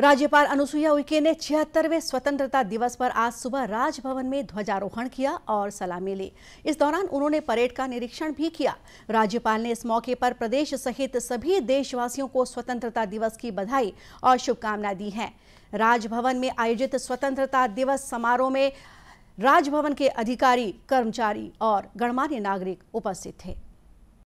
राज्यपाल अनुसुईया उइके ने छिहत्तरवें स्वतंत्रता दिवस पर आज सुबह राजभवन में ध्वजारोहण किया और सलामी ली इस दौरान उन्होंने परेड का निरीक्षण भी किया राज्यपाल ने इस मौके पर प्रदेश सहित सभी देशवासियों को स्वतंत्रता दिवस की बधाई और शुभकामना दी है राजभवन में आयोजित स्वतंत्रता दिवस समारोह में राजभवन के अधिकारी कर्मचारी और गणमान्य नागरिक उपस्थित थे